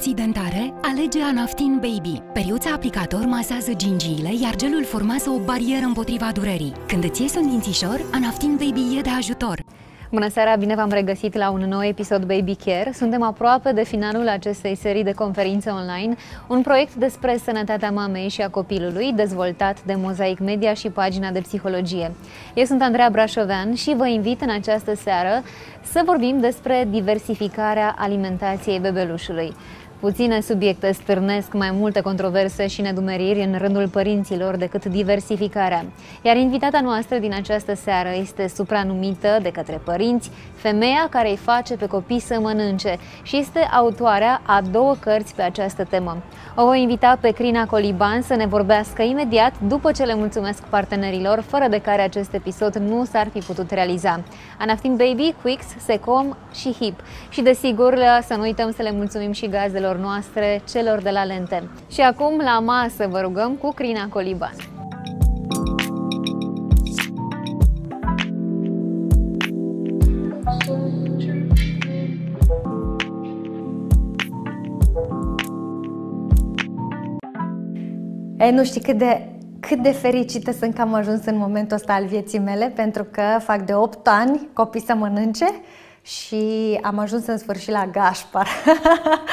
erupții dentare, alege Anaftin Baby. Periuța aplicator masează gingiile, iar gelul formează o barieră împotriva durerii. Când îți ies un dințișor, Anaftin Baby e de ajutor. Bună seara, bine v-am regăsit la un nou episod Baby Care. Suntem aproape de finalul acestei serii de conferințe online, un proiect despre sănătatea mamei și a copilului, dezvoltat de Mosaic Media și pagina de psihologie. Eu sunt Andreea Brașovean și vă invit în această seară să vorbim despre diversificarea alimentației bebelușului. Puține subiecte stârnesc mai multe controverse și nedumeriri în rândul părinților decât diversificarea. Iar invitata noastră din această seară este supranumită de către părinți femeia care îi face pe copii să mănânce și este autoarea a două cărți pe această temă. O voi invita pe Crina Coliban să ne vorbească imediat după ce le mulțumesc partenerilor fără de care acest episod nu s-ar fi putut realiza. Anaftin Baby, Quix, Secom și Hip. Și desigur să nu uităm să le mulțumim și gazelor colegilor noastre, celor de la Lente. Și acum la masă vă rugăm cu Crina Coliban. Ei, nu știi cât de, cât de fericită sunt că am ajuns în momentul ăsta al vieții mele, pentru că fac de 8 ani copii să mănânce și am ajuns în sfârșit la gașpar.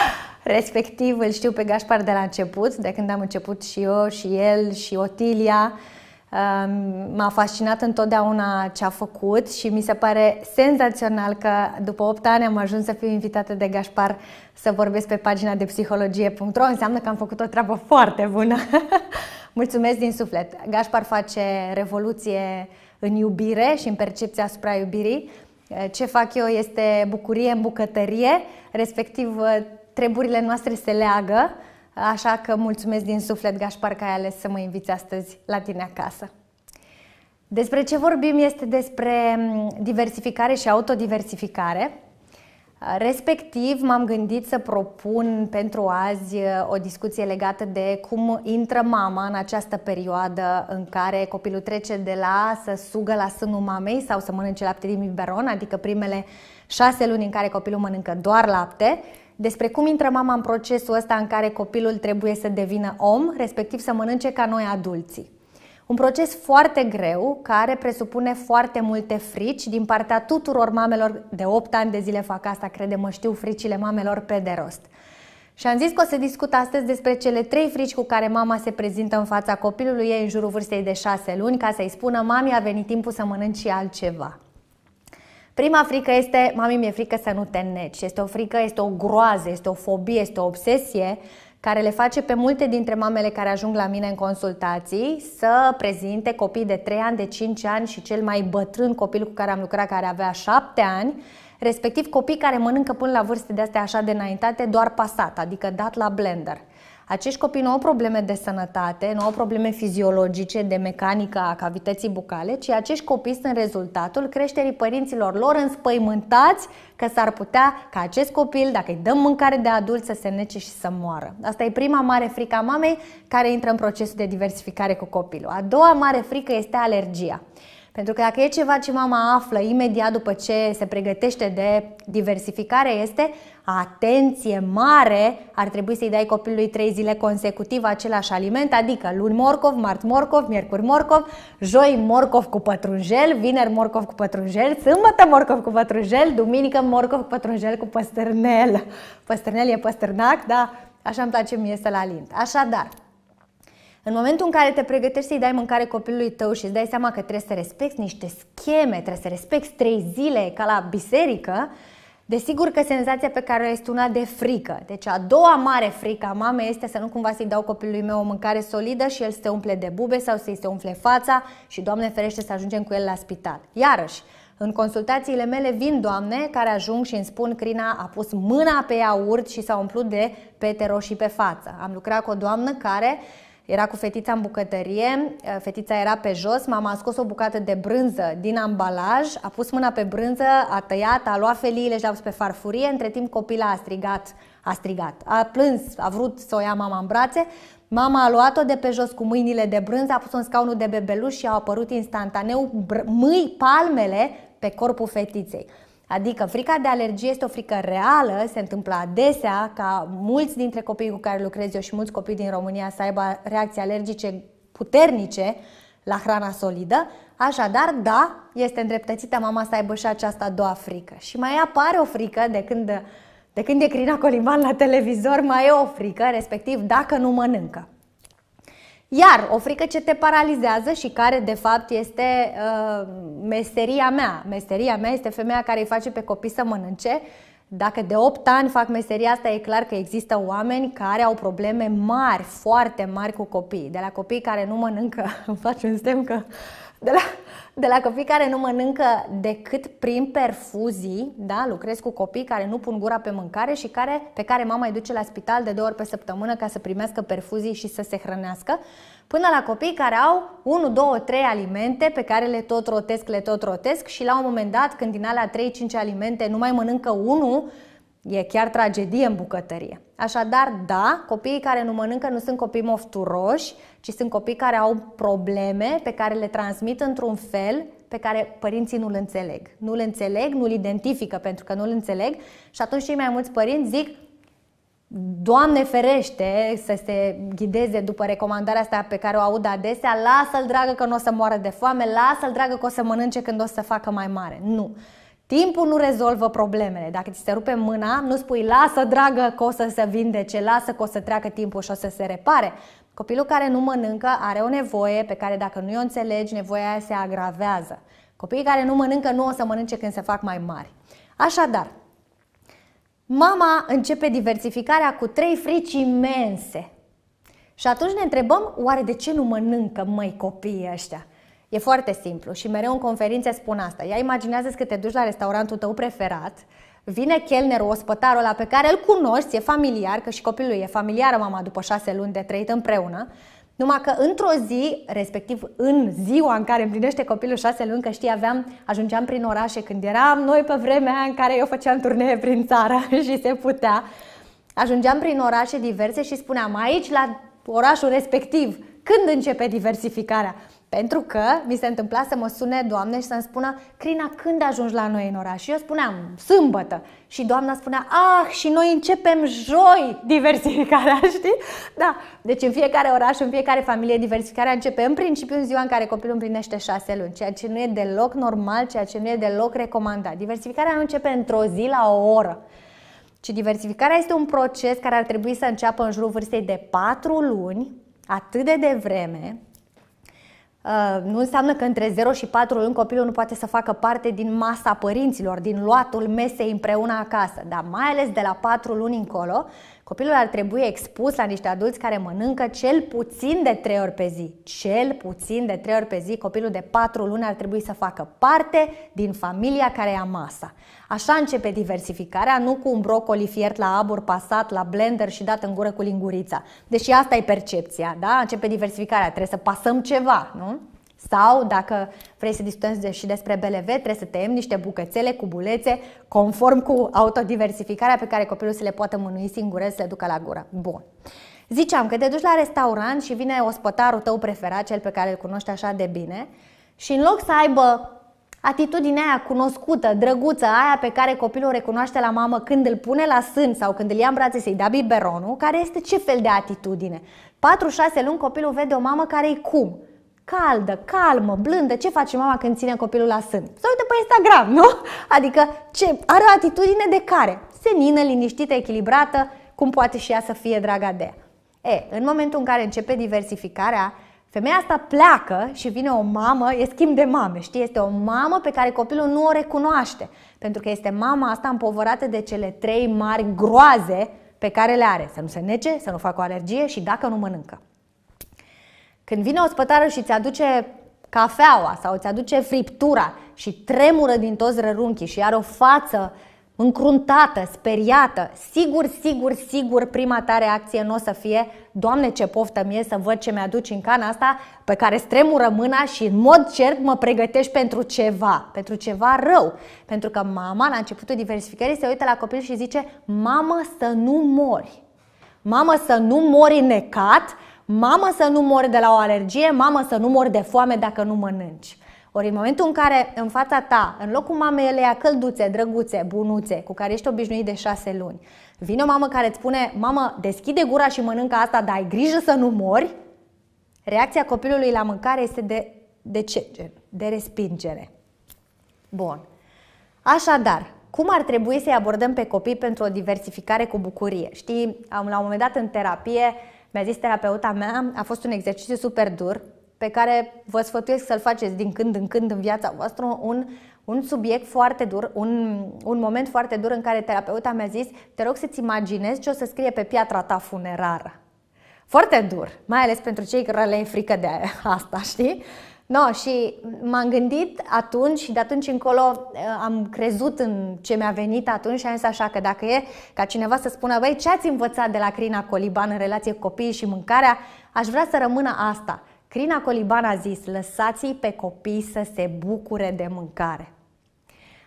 respectiv îl știu pe Gașpar de la început, de când am început și eu, și el, și Otilia. M-a fascinat întotdeauna ce a făcut și mi se pare senzațional că după 8 ani am ajuns să fiu invitată de Gașpar să vorbesc pe pagina de psihologie.ro. Înseamnă că am făcut o treabă foarte bună. Mulțumesc din suflet. Gașpar face revoluție în iubire și în percepția asupra iubirii. Ce fac eu este bucurie în bucătărie, respectiv treburile noastre se leagă, așa că mulțumesc din suflet, Gașpar, că ai ales să mă inviți astăzi la tine acasă. Despre ce vorbim este despre mm, diversificare și autodiversificare. Respectiv, m-am gândit să propun pentru azi uh, o discuție legată de cum intră mama în această perioadă în care copilul trece de la să sugă la sânul mamei sau să mănânce lapte din biberon, adică primele șase luni în care copilul mănâncă doar lapte, despre cum intră mama în procesul ăsta în care copilul trebuie să devină om, respectiv să mănânce ca noi adulții. Un proces foarte greu care presupune foarte multe frici din partea tuturor mamelor, de 8 ani de zile fac asta, credem mă știu fricile mamelor pe de rost. Și am zis că o să discut astăzi despre cele trei frici cu care mama se prezintă în fața copilului ei în jurul vârstei de 6 luni ca să-i spună mami a venit timpul să mănânci și altceva. Prima frică este, mami, mi-e frică să nu te neci. Este o frică, este o groază, este o fobie, este o obsesie care le face pe multe dintre mamele care ajung la mine în consultații să prezinte copii de 3 ani, de 5 ani și cel mai bătrân copil cu care am lucrat, care avea 7 ani, respectiv copii care mănâncă până la vârste de astea așa de înaintate, doar pasat, adică dat la blender. Acești copii nu au probleme de sănătate, nu au probleme fiziologice, de mecanică a cavității bucale, ci acești copii sunt rezultatul creșterii părinților lor înspăimântați că s-ar putea ca acest copil, dacă îi dăm mâncare de adult, să se nece și să moară. Asta e prima mare frică a mamei care intră în procesul de diversificare cu copilul. A doua mare frică este alergia. Pentru că dacă e ceva ce mama află imediat după ce se pregătește de diversificare este atenție mare, ar trebui să-i dai copilului 3 zile consecutiv același aliment, adică luni morcov, marți morcov, miercuri morcov, joi morcov cu pătrunjel, vineri morcov cu pătrunjel, sâmbătă morcov cu pătrunjel, duminică morcov cu pătrunjel cu păstârnel. Păstârnel e păstârnac, da? Așa îmi place mie să-l alint. Așadar, în momentul în care te pregătești să-i dai mâncare copilului tău și îți dai seama că trebuie să respecti niște scheme, trebuie să respecti trei zile ca la biserică, Desigur că senzația pe care o este una de frică. Deci a doua mare frică a mamei este să nu cumva să-i dau copilului meu o mâncare solidă și el să se umple de bube sau să-i se umple fața și, Doamne ferește, să ajungem cu el la spital. Iarăși, în consultațiile mele vin doamne care ajung și îmi spun Crina a pus mâna pe urt și s-a umplut de pete roșii pe față. Am lucrat cu o doamnă care era cu fetița în bucătărie, ă, fetița era pe jos, mama a scos o bucată de brânză din ambalaj, a pus mâna pe brânză, a tăiat, a luat feliile și le-a pus pe farfurie, între timp copila a strigat, a strigat, a plâns, a vrut să o ia mama în brațe, Mama a luat-o de pe jos cu mâinile de brânză, a pus-o în scaunul de bebeluș și au apărut instantaneu mâi, palmele pe corpul fetiței. Adică frica de alergie este o frică reală, se întâmplă adesea ca mulți dintre copiii cu care lucrez eu și mulți copii din România să aibă reacții alergice puternice la hrana solidă, așadar, da, este îndreptățită mama să aibă și aceasta a doua frică. Și mai apare o frică de când, de când e Crina Coliban la televizor, mai e o frică, respectiv dacă nu mănâncă. Iar o frică ce te paralizează și care de fapt este uh, meseria mea. Meseria mea este femeia care îi face pe copii să mănânce. Dacă de 8 ani fac meseria asta, e clar că există oameni care au probleme mari, foarte mari cu copiii. De la copii care nu mănâncă, îmi face un semn că uh, de la, de la copii care nu mănâncă decât prin perfuzii, da? lucrez cu copii care nu pun gura pe mâncare și care, pe care mama îi duce la spital de două ori pe săptămână ca să primească perfuzii și să se hrănească, până la copii care au 1, 2, 3 alimente pe care le tot rotesc, le tot rotesc și la un moment dat, când din alea 3-5 alimente nu mai mănâncă unul, E chiar tragedie în bucătărie. Așadar, da, copiii care nu mănâncă nu sunt copii mofturoși, ci sunt copii care au probleme pe care le transmit într-un fel pe care părinții nu-l înțeleg. Nu-l înțeleg, nu-l identifică pentru că nu-l înțeleg și atunci cei mai mulți părinți zic Doamne ferește să se ghideze după recomandarea asta pe care o aud adesea, lasă-l dragă că nu o să moară de foame, lasă-l dragă că o să mănânce când o să facă mai mare. Nu. Timpul nu rezolvă problemele. Dacă ți se rupe mâna, nu spui lasă dragă că o să se vindece, lasă că o să treacă timpul și o să se repare. Copilul care nu mănâncă are o nevoie pe care dacă nu o înțelegi, nevoia aia se agravează. Copiii care nu mănâncă nu o să mănânce când se fac mai mari. Așadar, mama începe diversificarea cu trei frici imense. Și atunci ne întrebăm, oare de ce nu mănâncă, măi, copiii ăștia? E foarte simplu și mereu în conferințe spun asta. Ia imaginează că te duci la restaurantul tău preferat, Vine chelnerul, ospătarul ăla pe care îl cunoști, e familiar, că și copilul e familiară mama după șase luni de trăit împreună, numai că într-o zi, respectiv în ziua în care împlinește copilul șase luni, că știi, aveam, ajungeam prin orașe când eram noi pe vremea în care eu făceam turnee prin țară și se putea, ajungeam prin orașe diverse și spuneam aici, la orașul respectiv, când începe diversificarea? Pentru că mi se întâmpla să mă sune doamne și să-mi spună Crina, când ajungi la noi în oraș? Și eu spuneam, sâmbătă. Și doamna spunea, ah, și noi începem joi diversificarea, știi? Da, deci în fiecare oraș, în fiecare familie, diversificarea începe în principiu în ziua în care copilul împlinește șase luni, ceea ce nu e deloc normal, ceea ce nu e deloc recomandat. Diversificarea nu începe într-o zi la o oră ci diversificarea este un proces care ar trebui să înceapă în jurul vârstei de patru luni, atât de devreme, Uh, nu înseamnă că între 0 și 4 luni copilul nu poate să facă parte din masa părinților, din luatul mesei împreună acasă, dar mai ales de la 4 luni încolo Copilul ar trebui expus la niște adulți care mănâncă cel puțin de 3 ori pe zi. Cel puțin de 3 ori pe zi, copilul de 4 luni ar trebui să facă parte din familia care ia masa. Așa începe diversificarea, nu cu un brocoli fiert la abur pasat, la blender și dat în gură cu lingurița. Deși asta e percepția, da? Începe diversificarea, trebuie să pasăm ceva, nu? Sau dacă vrei să discutăm și despre BLV, trebuie să tăiem niște bucățele cu bulețe conform cu autodiversificarea pe care copilul să le poată mânui singure, să le ducă la gură. Bun. Ziceam că te duci la restaurant și vine ospătarul tău preferat, cel pe care îl cunoști așa de bine, și în loc să aibă atitudinea aia cunoscută, drăguță, aia pe care copilul o recunoaște la mamă când îl pune la sân sau când îl ia în brațe să-i dea biberonul, care este ce fel de atitudine? 4-6 luni copilul vede o mamă care e cum? caldă, calmă, blândă, ce face mama când ține copilul la sân? Să uite pe Instagram, nu? Adică ce, are o atitudine de care? Senină, liniștită, echilibrată, cum poate și ea să fie draga de ea. E, în momentul în care începe diversificarea, femeia asta pleacă și vine o mamă, e schimb de mame, știi? Este o mamă pe care copilul nu o recunoaște, pentru că este mama asta împovărată de cele trei mari groaze pe care le are. Să nu se nece, să nu facă o alergie și dacă nu mănâncă. Când vine o spătară și îți aduce cafeaua sau îți aduce friptura și tremură din toți rărunchii și are o față încruntată, speriată, sigur, sigur, sigur, prima ta reacție nu o să fie Doamne ce poftă mie să văd ce mi-aduci în cana asta pe care stremură mâna și în mod cert mă pregătești pentru ceva, pentru ceva rău. Pentru că mama la începutul diversificării se uită la copil și zice Mamă să nu mori, mamă să nu mori necat, mamă să nu mor de la o alergie, mamă să nu mor de foame dacă nu mănânci. Ori în momentul în care în fața ta, în locul mamei eleia călduțe, drăguțe, bunuțe, cu care ești obișnuit de șase luni, vine o mamă care îți spune, mamă, deschide gura și mănâncă asta, dar ai grijă să nu mori, reacția copilului la mâncare este de, de ce De respingere. Bun. Așadar, cum ar trebui să-i abordăm pe copii pentru o diversificare cu bucurie? Știi, am, la un moment dat în terapie, mi-a zis terapeuta mea, a fost un exercițiu super dur pe care vă sfătuiesc să-l faceți din când în când în viața voastră, un, un subiect foarte dur, un, un moment foarte dur în care terapeuta mi-a zis te rog să-ți imaginezi ce o să scrie pe piatra ta funerară. Foarte dur, mai ales pentru cei care le e frică de asta, știi? No, și m-am gândit atunci și de atunci încolo uh, am crezut în ce mi-a venit atunci și am zis așa că dacă e ca cineva să spună, băi, ce ați învățat de la Crina Coliban în relație cu copiii și mâncarea, aș vrea să rămână asta. Crina Coliban a zis, lăsați-i pe copii să se bucure de mâncare.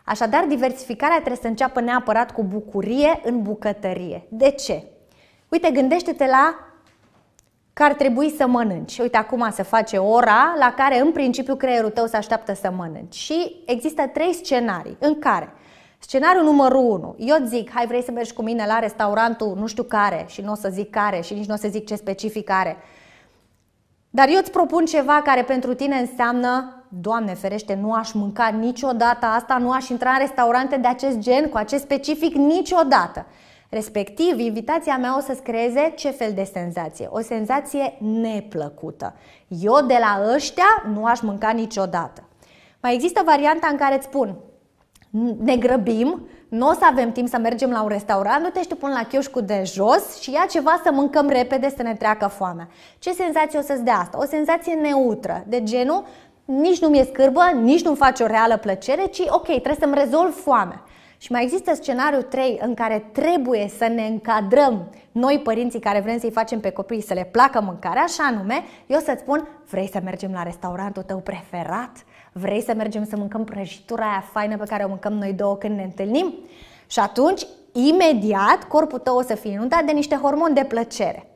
Așadar, diversificarea trebuie să înceapă neapărat cu bucurie în bucătărie. De ce? Uite, gândește-te la că ar trebui să mănânci. Uite, acum se face ora la care în principiu creierul tău se așteaptă să mănânci. Și există trei scenarii în care Scenariul numărul 1. Eu zic, hai vrei să mergi cu mine la restaurantul nu știu care și nu o să zic care și nici nu o să zic ce specific are. Dar eu îți propun ceva care pentru tine înseamnă, Doamne ferește, nu aș mânca niciodată asta, nu aș intra în restaurante de acest gen, cu acest specific niciodată. Respectiv, invitația mea o să-ți creeze ce fel de senzație? O senzație neplăcută. Eu de la ăștia nu aș mânca niciodată. Mai există varianta în care îți spun, ne grăbim, nu o să avem timp să mergem la un restaurant, nu te știu tu până la chioșcul de jos și ia ceva să mâncăm repede să ne treacă foamea. Ce senzație o să-ți dea asta? O senzație neutră, de genul nici nu mi-e scârbă, nici nu-mi face o reală plăcere, ci ok, trebuie să-mi rezolv foamea. Și mai există scenariul 3 în care trebuie să ne încadrăm noi părinții care vrem să-i facem pe copii să le placă mâncarea, așa anume, eu să-ți spun, vrei să mergem la restaurantul tău preferat? Vrei să mergem să mâncăm prăjitura aia faină pe care o mâncăm noi două când ne întâlnim? Și atunci, imediat, corpul tău o să fie inundat de niște hormoni de plăcere.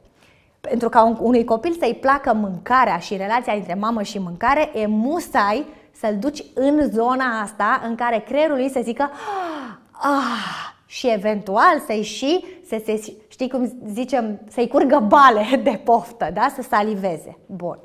Pentru ca unui copil să-i placă mâncarea și relația dintre mamă și mâncare, e musai să-l duci în zona asta în care creierul lui se zică ah, ah, și eventual să-i și, să se, știi cum zicem, să-i curgă bale de poftă, da? să saliveze. Bun.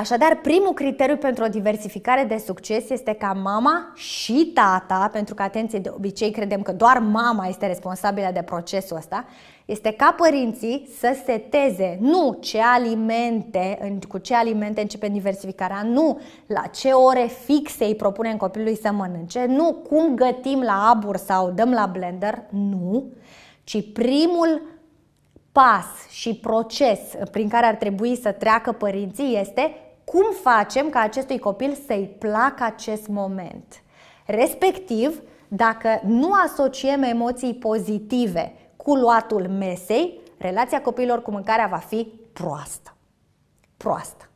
Așadar, primul criteriu pentru o diversificare de succes este ca mama și tata, pentru că, atenție, de obicei credem că doar mama este responsabilă de procesul ăsta, este ca părinții să seteze nu ce alimente, cu ce alimente începe diversificarea, nu la ce ore fixe îi propunem copilului să mănânce, nu cum gătim la abur sau dăm la blender, nu, ci primul pas și proces prin care ar trebui să treacă părinții este cum facem ca acestui copil să-i placă acest moment. Respectiv, dacă nu asociem emoții pozitive cu luatul mesei, relația copiilor cu mâncarea va fi proastă. Proastă.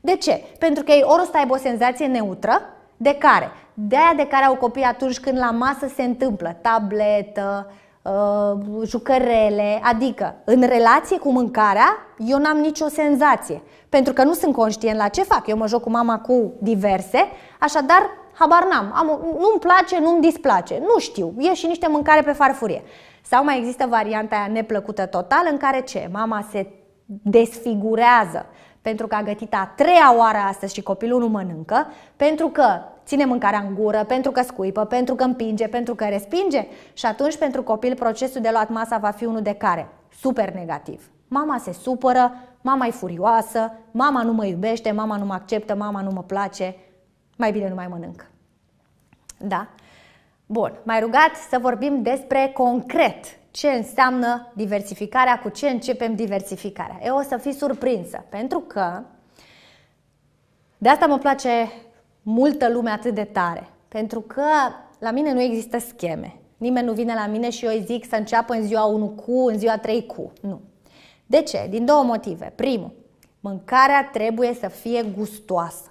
De ce? Pentru că ei ori o să aibă o senzație neutră, de care? De aia de care au copii atunci când la masă se întâmplă tabletă, Uh, jucărele, adică în relație cu mâncarea eu n-am nicio senzație, pentru că nu sunt conștient la ce fac. Eu mă joc cu mama cu diverse, așadar habar n-am, Am, nu-mi place, nu-mi displace, nu știu, e și niște mâncare pe farfurie. Sau mai există varianta aia neplăcută total în care ce? Mama se desfigurează pentru că a gătit a treia oară astăzi și copilul nu mănâncă, pentru că ține mâncarea în gură, pentru că scuipă, pentru că împinge, pentru că respinge și atunci pentru copil procesul de luat masa va fi unul de care? Super negativ. Mama se supără, mama e furioasă, mama nu mă iubește, mama nu mă acceptă, mama nu mă place, mai bine nu mai mănânc. Da? Bun, mai rugat să vorbim despre concret ce înseamnă diversificarea, cu ce începem diversificarea. Eu o să fi surprinsă, pentru că de asta mă place multă lume atât de tare. Pentru că la mine nu există scheme. Nimeni nu vine la mine și eu îi zic să înceapă în ziua 1 cu, în ziua 3 cu. Nu. De ce? Din două motive. Primul, mâncarea trebuie să fie gustoasă.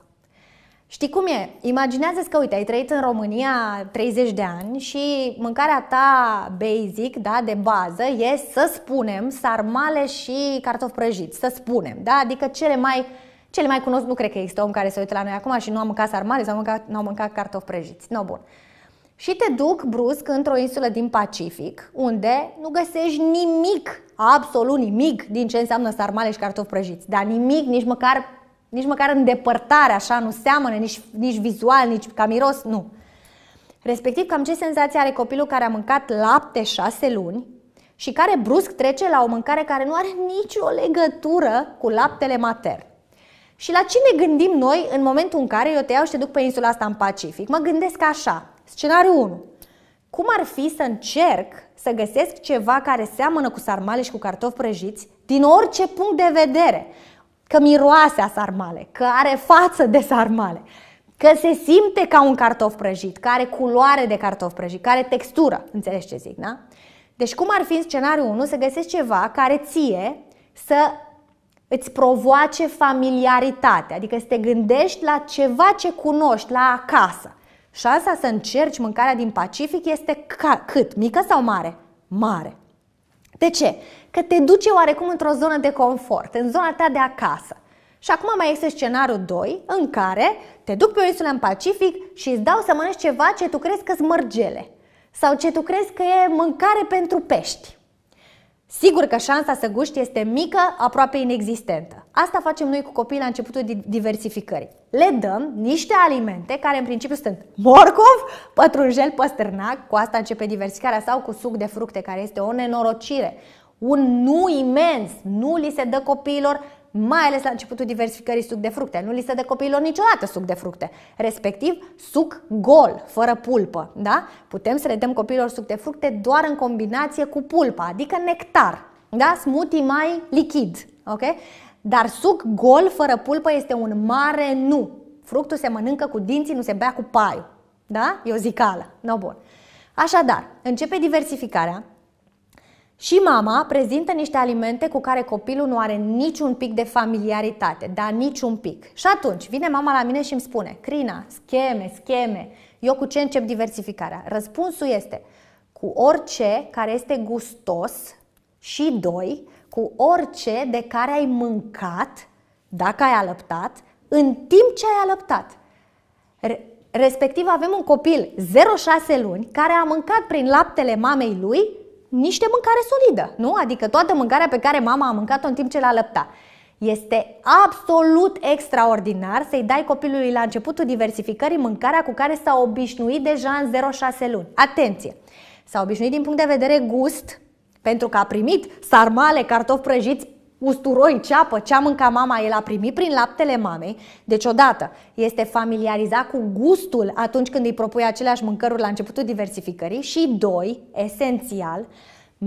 Știi cum e? Imaginează-ți că, uite, ai trăit în România 30 de ani și mâncarea ta basic, da, de bază, e, să spunem, sarmale și cartofi prăjiți, să spunem, da? Adică cele mai uh, cel mai cunoscut, nu cred că există om care se uită la noi acum și nu a mâncat sarmale sau mâncat, nu a mâncat cartofi prăjiți. No, bun. Și te duc brusc într-o insulă din Pacific, unde nu găsești nimic, absolut nimic, din ce înseamnă sarmale și cartofi prăjiți. Dar nimic, nici măcar, nici măcar îndepărtare, așa, nu seamănă, nici, nici vizual, nici ca miros, nu. Respectiv, cam ce senzație are copilul care a mâncat lapte șase luni și care brusc trece la o mâncare care nu are nicio legătură cu laptele matern. Și la ce ne gândim noi în momentul în care eu te iau și te duc pe insula asta în Pacific? Mă gândesc așa, scenariul 1. Cum ar fi să încerc să găsesc ceva care seamănă cu sarmale și cu cartofi prăjiți din orice punct de vedere? Că miroase a sarmale, că are față de sarmale, că se simte ca un cartof prăjit, că are culoare de cartof prăjit, că are textură, înțelegi ce zic, da? Deci cum ar fi în scenariul 1 să găsești ceva care ție să îți provoace familiaritate, adică să te gândești la ceva ce cunoști, la acasă. Șansa să încerci mâncarea din Pacific este ca, cât? Mică sau mare? Mare. De ce? Că te duce oarecum într-o zonă de confort, în zona ta de acasă. Și acum mai este scenariul 2, în care te duc pe o insulă în Pacific și îți dau să mănânci ceva ce tu crezi că-s mărgele sau ce tu crezi că e mâncare pentru pești. Sigur că șansa să guști este mică, aproape inexistentă. Asta facem noi cu copiii la începutul diversificării. Le dăm niște alimente care în principiu sunt morcov, pătrunjel, păstârnac, cu asta începe diversificarea, sau cu suc de fructe, care este o nenorocire. Un nu imens, nu li se dă copiilor mai ales la începutul diversificării suc de fructe. Nu li se dă copiilor niciodată suc de fructe, respectiv suc gol, fără pulpă. Da? Putem să le dăm copiilor suc de fructe doar în combinație cu pulpa, adică nectar. Da? Smoothie mai lichid. Okay? Dar suc gol, fără pulpă, este un mare nu. Fructul se mănâncă cu dinții, nu se bea cu paiul. Da? E o zicală. No, bun. Așadar, începe diversificarea, și mama prezintă niște alimente cu care copilul nu are niciun pic de familiaritate, dar niciun pic. Și atunci vine mama la mine și îmi spune, Crina, scheme, scheme, eu cu ce încep diversificarea? Răspunsul este cu orice care este gustos și doi, cu orice de care ai mâncat, dacă ai alăptat, în timp ce ai alăptat. Respectiv avem un copil 0-6 luni care a mâncat prin laptele mamei lui niște mâncare solidă, nu? Adică toată mâncarea pe care mama a mâncat-o în timp ce l-a lăptat. Este absolut extraordinar să-i dai copilului la începutul diversificării mâncarea cu care s-a obișnuit deja în 0-6 luni. Atenție! S-a obișnuit din punct de vedere gust, pentru că a primit sarmale, cartofi prăjiți usturoi, ceapă, ce a mâncat mama, el a primit prin laptele mamei. Deci odată este familiarizat cu gustul atunci când îi propui aceleași mâncăruri la începutul diversificării și doi, esențial,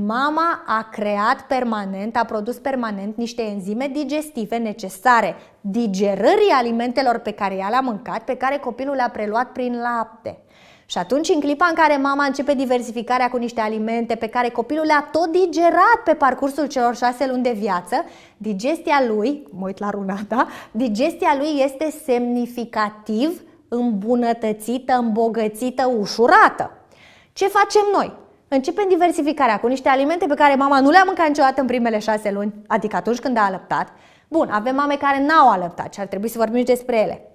Mama a creat permanent, a produs permanent niște enzime digestive necesare digerării alimentelor pe care ea le-a mâncat, pe care copilul le-a preluat prin lapte. Și atunci, în clipa în care mama începe diversificarea cu niște alimente pe care copilul le-a tot digerat pe parcursul celor șase luni de viață, digestia lui, mă uit la da? digestia lui este semnificativ îmbunătățită, îmbogățită, ușurată. Ce facem noi? Începem diversificarea cu niște alimente pe care mama nu le-a mâncat niciodată în primele șase luni, adică atunci când a alăptat. Bun, avem mame care n-au alăptat și ar trebui să vorbim și despre ele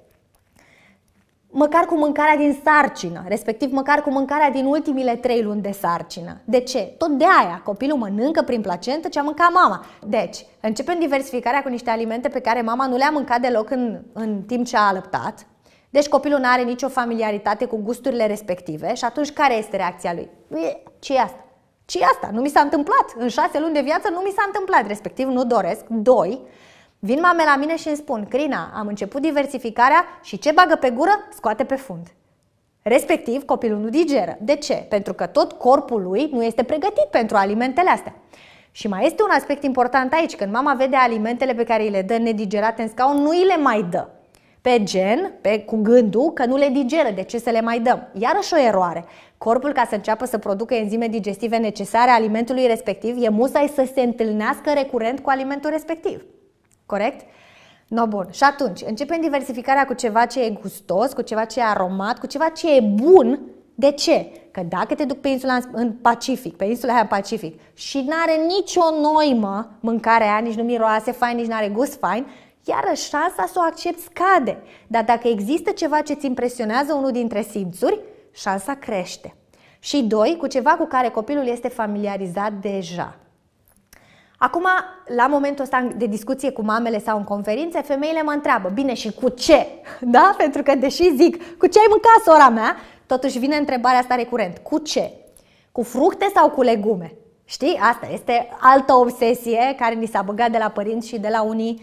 măcar cu mâncarea din sarcină, respectiv măcar cu mâncarea din ultimile trei luni de sarcină. De ce? Tot de aia copilul mănâncă prin placentă ce a mâncat mama. Deci, începem diversificarea cu niște alimente pe care mama nu le-a mâncat deloc în, în timp ce a alăptat. Deci copilul nu are nicio familiaritate cu gusturile respective și atunci care este reacția lui? ce e asta? ce e asta? Nu mi s-a întâmplat. În șase luni de viață nu mi s-a întâmplat, respectiv nu doresc. Doi, Vin mame la mine și îmi spun, Crina, am început diversificarea și ce bagă pe gură, scoate pe fund. Respectiv, copilul nu digeră. De ce? Pentru că tot corpul lui nu este pregătit pentru alimentele astea. Și mai este un aspect important aici, când mama vede alimentele pe care îi le dă nedigerate în scaun, nu îi le mai dă. Pe gen, pe, cu gândul că nu le digeră, de ce să le mai dăm? Iarăși o eroare. Corpul, ca să înceapă să producă enzime digestive necesare alimentului respectiv, e musai să se întâlnească recurent cu alimentul respectiv. Corect? No, bun. Și atunci, începem diversificarea cu ceva ce e gustos, cu ceva ce e aromat, cu ceva ce e bun. De ce? Că dacă te duc pe insula în Pacific, pe insula aia în Pacific și n-are nicio noimă mâncarea aia, nici nu miroase fain, nici n-are gust fain, iarăși șansa să o accepti scade. Dar dacă există ceva ce îți impresionează unul dintre simțuri, șansa crește. Și doi, cu ceva cu care copilul este familiarizat deja. Acum, la momentul ăsta de discuție cu mamele sau în conferințe, femeile mă întreabă, bine și cu ce? Da? Pentru că deși zic, cu ce ai mâncat sora mea? Totuși vine întrebarea asta recurent, cu ce? Cu fructe sau cu legume? Știi, asta este altă obsesie care ni s-a băgat de la părinți și de la unii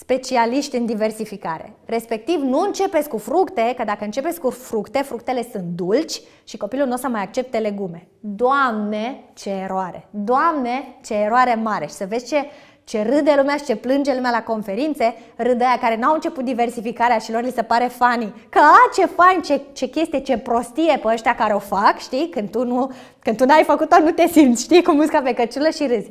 specialiști în diversificare. Respectiv, nu începeți cu fructe, că dacă începeți cu fructe, fructele sunt dulci și copilul nu o să mai accepte legume. Doamne, ce eroare! Doamne, ce eroare mare! Și să vezi ce, ce râde lumea și ce plânge lumea la conferințe, râde aia care n-au început diversificarea și lor li se pare funny. Că, a, ce fain, ce, ce chestie, ce prostie pe ăștia care o fac, știi? Când tu, nu, când tu n-ai făcut-o, nu te simți, știi? Cu musca pe căciulă și râzi.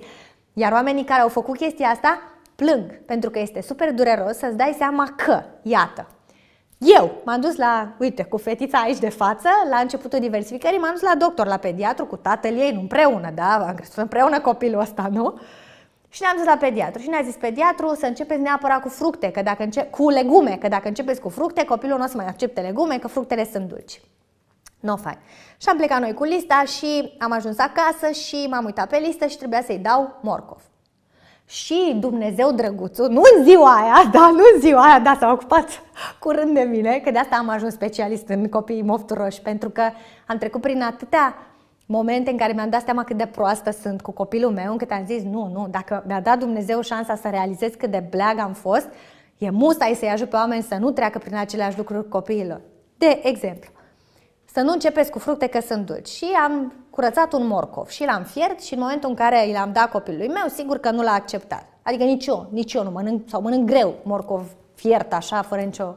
Iar oamenii care au făcut chestia asta, plâng pentru că este super dureros să-ți dai seama că, iată, eu m-am dus la, uite, cu fetița aici de față, la începutul diversificării, m-am dus la doctor, la pediatru, cu tatăl ei, nu împreună, da, am crescut împreună copilul ăsta, nu? Și ne-am dus la pediatru și ne-a zis pediatru să începeți neapărat cu fructe, că dacă înce- cu legume, că dacă începeți cu fructe, copilul nu o să mai accepte legume, că fructele sunt dulci. No fai. Și am plecat noi cu lista și am ajuns acasă și m-am uitat pe listă și trebuia să-i dau morcov. Și Dumnezeu drăguțul, nu în ziua aia, da, nu în ziua aia, da, s-a ocupat curând de mine, că de asta am ajuns specialist în copiii mofturoși, pentru că am trecut prin atâtea momente în care mi-am dat seama cât de proastă sunt cu copilul meu, încât am zis, nu, nu, dacă mi-a dat Dumnezeu șansa să realizez cât de bleag am fost, e musai să-i ajut pe oameni să nu treacă prin aceleași lucruri copiilor. De exemplu, să nu începeți cu fructe că sunt dulci. Și am curățat un morcov și l-am fiert și în momentul în care l-am dat copilului meu, sigur că nu l-a acceptat. Adică nici eu, nici eu nu mănânc, sau mănânc greu morcov fiert așa, fără nicio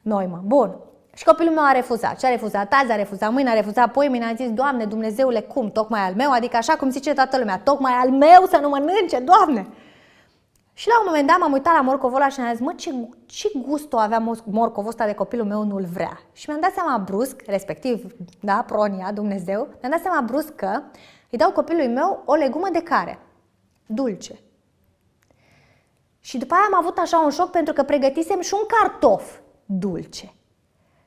noimă. Bun. Și copilul meu a refuzat. Și a refuzat azi, a refuzat mâine, a refuzat poi, mi a zis, Doamne, Dumnezeule, cum, tocmai al meu? Adică așa cum zice toată lumea, tocmai al meu să nu mănânce, Doamne! Și la un moment dat m-am uitat la morcovul ăla și am zis, mă, ce, ce o avea morcovul ăsta de copilul meu nu-l vrea. Și mi-am dat seama brusc, respectiv, da, pronia, Dumnezeu, mi-am dat seama brusc că îi dau copilului meu o legumă de care? Dulce. Și după aia am avut așa un șoc pentru că pregătisem și un cartof dulce.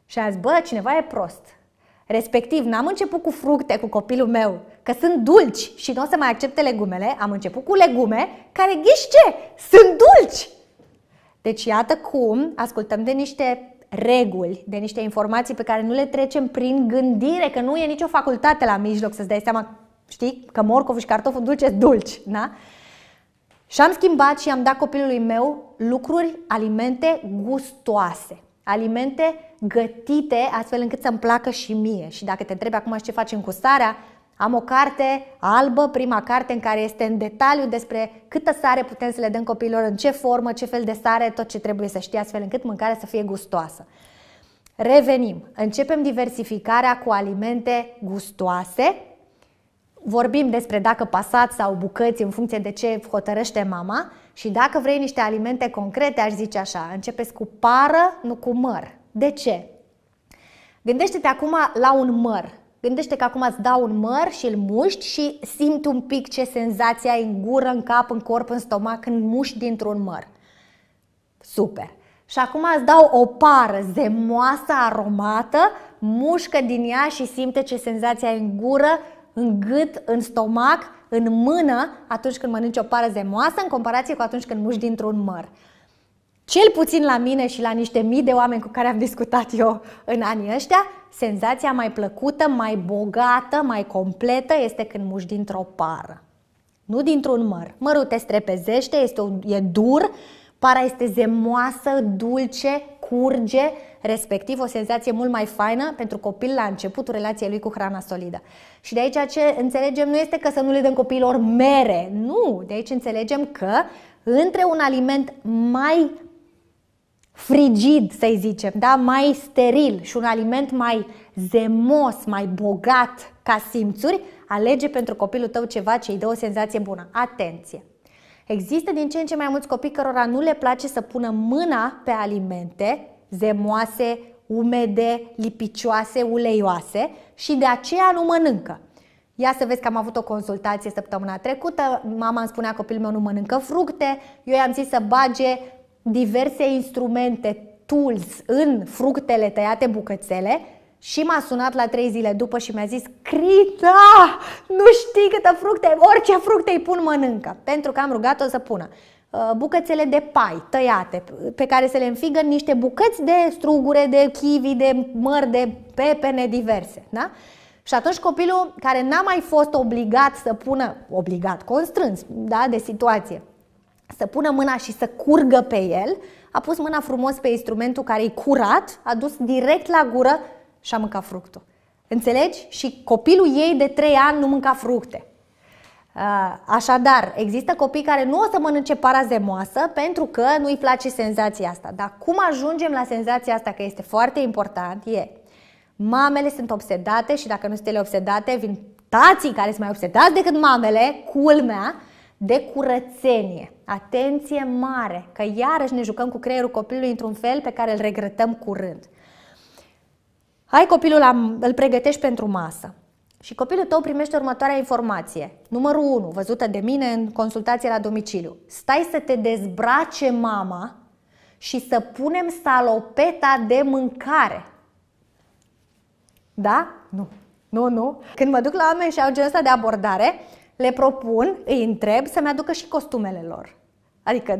Și am zis, bă, cineva e prost. Respectiv, n-am început cu fructe cu copilul meu, că sunt dulci și nu o să mai accepte legumele, am început cu legume care, ghiși sunt dulci! Deci iată cum ascultăm de niște reguli, de niște informații pe care nu le trecem prin gândire, că nu e nicio facultate la mijloc să-ți dai seama, știi, că morcovul și cartoful dulce dulci, da? Și am schimbat și am dat copilului meu lucruri, alimente gustoase, alimente gătite astfel încât să-mi placă și mie. Și dacă te întrebi acum ce facem cu sarea, am o carte albă, prima carte în care este în detaliu despre câtă sare putem să le dăm copiilor, în ce formă, ce fel de sare, tot ce trebuie să știe astfel încât mâncarea să fie gustoasă. Revenim. Începem diversificarea cu alimente gustoase. Vorbim despre dacă pasat sau bucăți în funcție de ce hotărăște mama și dacă vrei niște alimente concrete, aș zice așa, începeți cu pară, nu cu măr. De ce? Gândește-te acum la un măr. Gândește că acum îți dau un măr și îl muști și simți un pic ce senzație ai în gură, în cap, în corp, în stomac când muști dintr-un măr. Super! Și acum îți dau o pară zemoasă, aromată, mușcă din ea și simte ce senzație ai în gură, în gât, în stomac, în mână atunci când mănânci o pară zemoasă în comparație cu atunci când muști dintr-un măr. Cel puțin la mine și la niște mii de oameni cu care am discutat eu în anii ăștia, senzația mai plăcută, mai bogată, mai completă este când muși dintr-o pară. Nu dintr-un măr. Mărul te strepezește, este e dur, para este zemoasă, dulce, curge, respectiv o senzație mult mai faină pentru copil la începutul relației lui cu hrana solidă. Și de aici ce înțelegem nu este că să nu le dăm copiilor mere, nu, de aici înțelegem că între un aliment mai frigid, să zicem, da? mai steril și un aliment mai zemos, mai bogat ca simțuri, alege pentru copilul tău ceva ce îi dă o senzație bună. Atenție! Există din ce în ce mai mulți copii cărora nu le place să pună mâna pe alimente zemoase, umede, lipicioase, uleioase și de aceea nu mănâncă. Ia să vezi că am avut o consultație săptămâna trecută, mama îmi spunea copilul meu nu mănâncă fructe, eu i-am zis să bage diverse instrumente, tools în fructele tăiate bucățele și m-a sunat la trei zile după și mi-a zis Crita, nu știi câtă fructe, orice fructe îi pun mănâncă Pentru că am rugat-o să pună uh, bucățele de pai tăiate pe care se le înfigă în niște bucăți de strugure, de kiwi, de măr, de pepene diverse. Da? Și atunci copilul care n-a mai fost obligat să pună, obligat, constrâns, da, de situație, să pună mâna și să curgă pe el, a pus mâna frumos pe instrumentul care e curat, a dus direct la gură și a mâncat fructul. Înțelegi? Și copilul ei de 3 ani nu mânca fructe. Uh, așadar, există copii care nu o să mănânce parazemoasă pentru că nu i place senzația asta. Dar cum ajungem la senzația asta, că este foarte important, e mamele sunt obsedate și dacă nu sunt ele obsedate, vin tații care sunt mai obsedați decât mamele, culmea, de curățenie. Atenție mare, că iarăși ne jucăm cu creierul copilului într-un fel pe care îl regretăm curând. Hai copilul, îl pregătești pentru masă. Și copilul tău primește următoarea informație. Numărul 1, văzută de mine în consultație la domiciliu. Stai să te dezbrace mama și să punem salopeta de mâncare. Da? Nu. Nu, nu. Când mă duc la oameni și au genul ăsta de abordare, le propun, îi întreb să-mi aducă și costumele lor. Adică,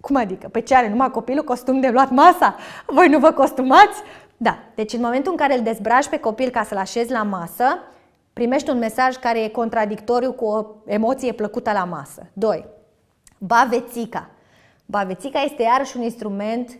cum adică? Pe păi ce are numai copilul costum de luat masa? Voi nu vă costumați? Da, deci în momentul în care îl dezbraci pe copil ca să-l așezi la masă, primești un mesaj care e contradictoriu cu o emoție plăcută la masă. 2. Bavețica. Bavețica este iarăși un instrument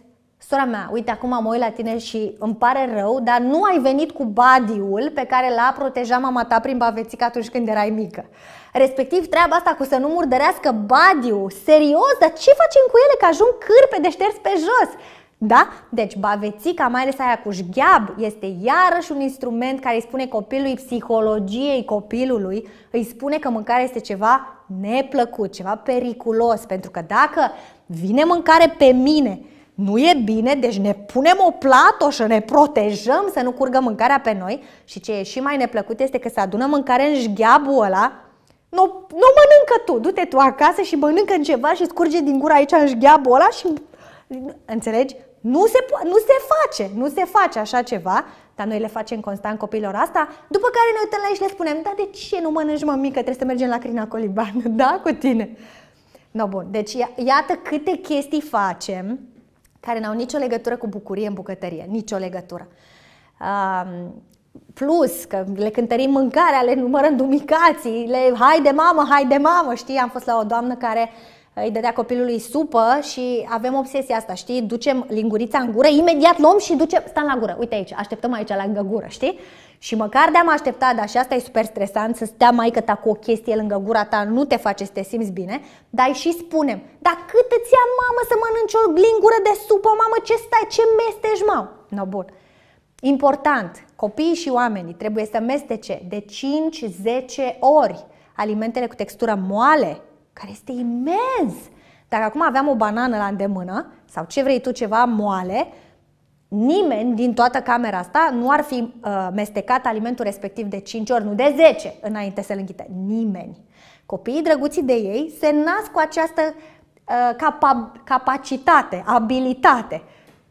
Sora mea, uite, acum mă uit la tine și îmi pare rău, dar nu ai venit cu badiul pe care l-a protejat mama ta prin bavețică atunci când erai mică. Respectiv, treaba asta cu să nu murdărească badiul, serios, dar ce facem cu ele că ajung cârpe de șters pe jos? Da? Deci bavețica, mai ales aia cu șgheab, este iarăși un instrument care îi spune copilului, psihologiei copilului, îi spune că mâncarea este ceva neplăcut, ceva periculos, pentru că dacă vine mâncare pe mine nu e bine, deci ne punem o plată, și ne protejăm să nu curgă mâncarea pe noi și ce e și mai neplăcut este că se adună mâncare în șgheabul ăla, nu, nu mănâncă tu, du-te tu acasă și mănâncă ceva și scurge din gura aici în șgheabul ăla și... Înțelegi? Nu se, nu se face, nu se face așa ceva, dar noi le facem constant copiilor asta, după care ne uităm la ei și le spunem, da, de ce nu mănânci, mă, mică, trebuie să mergem la crina coliban, da, cu tine. No, bun, deci iată câte chestii facem care n-au nicio legătură cu bucurie în bucătărie, nicio legătură. Um, plus că le cântărim mâncarea, le numărăm dumicații, le de mamă, de mamă, știi, am fost la o doamnă care uh, îi dădea copilului supă și avem obsesia asta, știi? Ducem lingurița în gură, imediat luăm și ducem, stăm la gură, uite aici, așteptăm aici la gură, știi? Și măcar de-am așteptat, dar și asta e super stresant, să stea maică ta cu o chestie lângă gura ta, nu te face să te simți bine, dar și spunem, dar cât îți ia mamă să mănânci o lingură de supă, mamă, ce stai, ce mestești, mamă? No, bun. Important, copiii și oamenii trebuie să mestece de 5-10 ori alimentele cu textură moale care este imens. Dacă acum aveam o banană la îndemână sau ce vrei tu, ceva moale, nimeni din toată camera asta nu ar fi uh, mestecat alimentul respectiv de 5 ori, nu de 10 înainte să-l înghite. Nimeni. Copiii drăguții de ei se nasc cu această uh, capa- capacitate, abilitate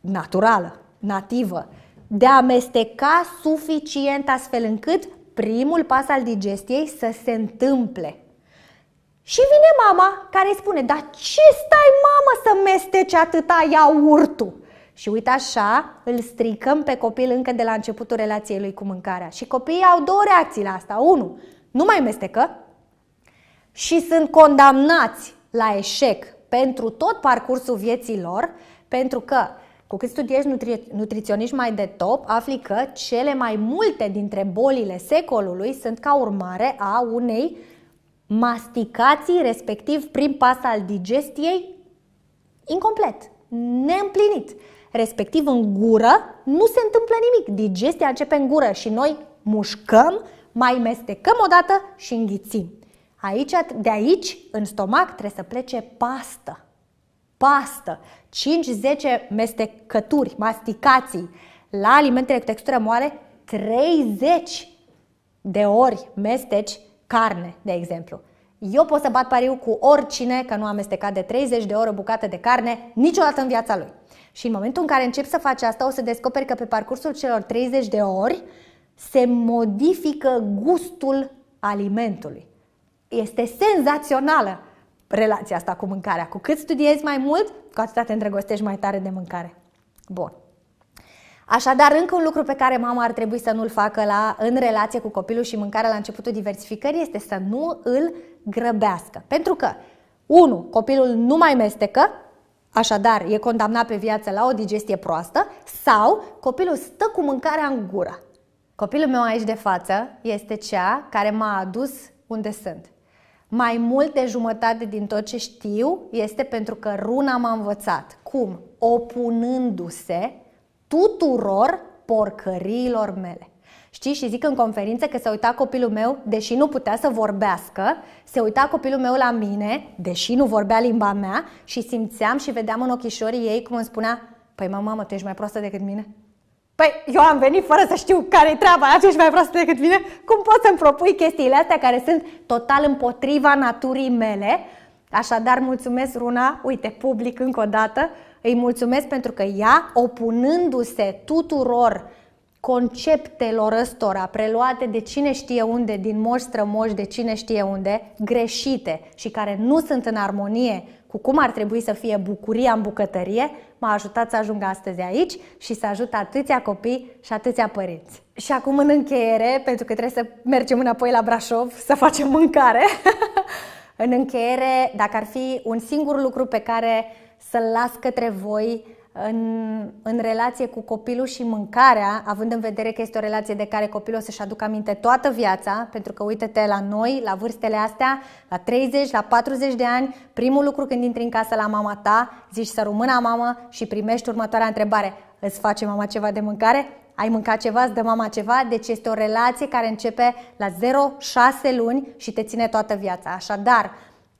naturală, nativă, de a amesteca suficient astfel încât primul pas al digestiei să se întâmple. Și vine mama care spune, dar ce stai mamă să mesteci atâta iaurtul? Și uite așa, îl stricăm pe copil încă de la începutul relației lui cu mâncarea. Și copiii au două reacții la asta. Unu, nu mai mestecă și sunt condamnați la eșec pentru tot parcursul vieții lor, pentru că cu cât studiezi nutri- nutriționism mai de top, afli că cele mai multe dintre bolile secolului sunt ca urmare a unei masticații, respectiv prim pas al digestiei, incomplet, neîmplinit. Respectiv, în gură nu se întâmplă nimic. Digestia începe în gură și noi mușcăm, mai mestecăm odată și înghițim. Aici, de aici, în stomac, trebuie să plece pastă. Pastă. 5-10 mestecături, masticații. La alimentele cu textură moale, 30 de ori mesteci carne, de exemplu. Eu pot să bat pariu cu oricine că nu amestecat de 30 de ore o bucată de carne niciodată în viața lui. Și în momentul în care încep să faci asta, o să descoperi că pe parcursul celor 30 de ori se modifică gustul alimentului. Este senzațională relația asta cu mâncarea. Cu cât studiezi mai mult, cu atât te îndrăgostești mai tare de mâncare. Bun. Așadar, încă un lucru pe care mama ar trebui să nu-l facă la, în relație cu copilul și mâncarea la începutul diversificării este să nu îl grăbească. Pentru că, 1. Copilul nu mai mestecă, așadar e condamnat pe viață la o digestie proastă, sau copilul stă cu mâncarea în gură. Copilul meu aici de față este cea care m-a adus unde sunt. Mai mult de jumătate din tot ce știu este pentru că Runa m-a învățat. Cum? Opunându-se tuturor porcăriilor mele. Știi? Și zic în conferință că se uita copilul meu, deși nu putea să vorbească, se uita copilul meu la mine, deși nu vorbea limba mea, și simțeam și vedeam în ochișorii ei cum îmi spunea, păi mă, mamă, tu ești mai proastă decât mine. Păi eu am venit fără să știu care-i treaba, tu ești mai proastă decât mine, cum poți să-mi propui chestiile astea care sunt total împotriva naturii mele? Așadar, mulțumesc, Runa, uite, public încă o dată, îi mulțumesc pentru că ea, opunându-se tuturor conceptelor ăstora preluate de cine știe unde, din moș strămoși, de cine știe unde, greșite și care nu sunt în armonie cu cum ar trebui să fie bucuria în bucătărie, m-a ajutat să ajung astăzi aici și să ajut atâția copii și atâția părinți. Și acum în încheiere, pentru că trebuie să mergem înapoi la Brașov să facem mâncare, în încheiere, dacă ar fi un singur lucru pe care să-l las către voi în, în relație cu copilul și mâncarea, având în vedere că este o relație de care copilul o să-și aducă aminte toată viața, pentru că uite-te la noi, la vârstele astea, la 30, la 40 de ani, primul lucru când intri în casă la mama ta, zici să rămână mamă și primești următoarea întrebare. Îți face mama ceva de mâncare? ai mâncat ceva, îți dă mama ceva, deci este o relație care începe la 0-6 luni și te ține toată viața. Așadar,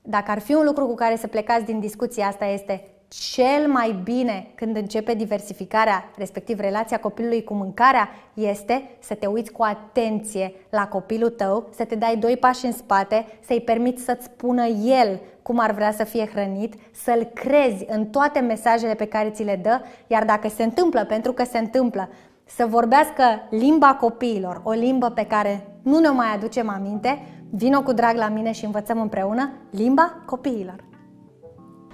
dacă ar fi un lucru cu care să plecați din discuția asta este cel mai bine când începe diversificarea, respectiv relația copilului cu mâncarea, este să te uiți cu atenție la copilul tău, să te dai doi pași în spate, să-i permiți să-ți spună el cum ar vrea să fie hrănit, să-l crezi în toate mesajele pe care ți le dă, iar dacă se întâmplă, pentru că se întâmplă, să vorbească limba copiilor, o limbă pe care nu ne mai aducem aminte, Vino cu drag la mine și învățăm împreună limba copiilor.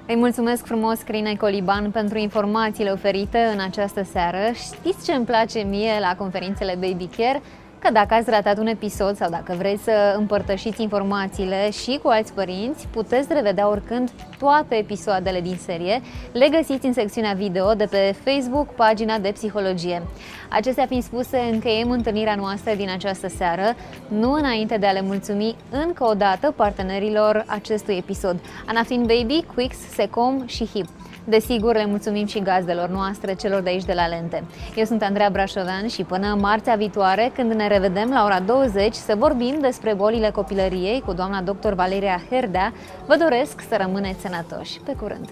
Îi mulțumesc frumos, Crina Coliban, pentru informațiile oferite în această seară. Știți ce îmi place mie la conferințele Baby Care? că dacă ați ratat un episod sau dacă vreți să împărtășiți informațiile și cu alți părinți, puteți revedea oricând toate episoadele din serie. Le găsiți în secțiunea video de pe Facebook, pagina de psihologie. Acestea fiind spuse, încheiem întâlnirea noastră din această seară, nu înainte de a le mulțumi încă o dată partenerilor acestui episod, Anafin Baby, Quix, Secom și Hip. Desigur, le mulțumim și gazdelor noastre, celor de aici de la Lente. Eu sunt Andreea Brașovean și până marțea viitoare, când ne revedem la ora 20, să vorbim despre bolile copilăriei cu doamna dr. Valeria Herdea, vă doresc să rămâneți sănătoși. Pe curând!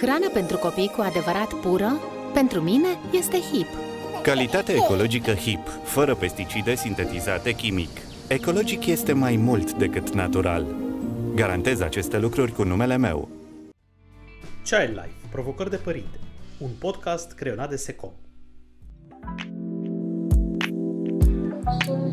Hrana pentru copii cu adevărat pură, pentru mine este HIP. Calitatea ecologică HIP, fără pesticide sintetizate chimic. Ecologic este mai mult decât natural. Garantez aceste lucruri cu numele meu, Child Life, provocări de părinte, un podcast creionat de Secom. Thank you.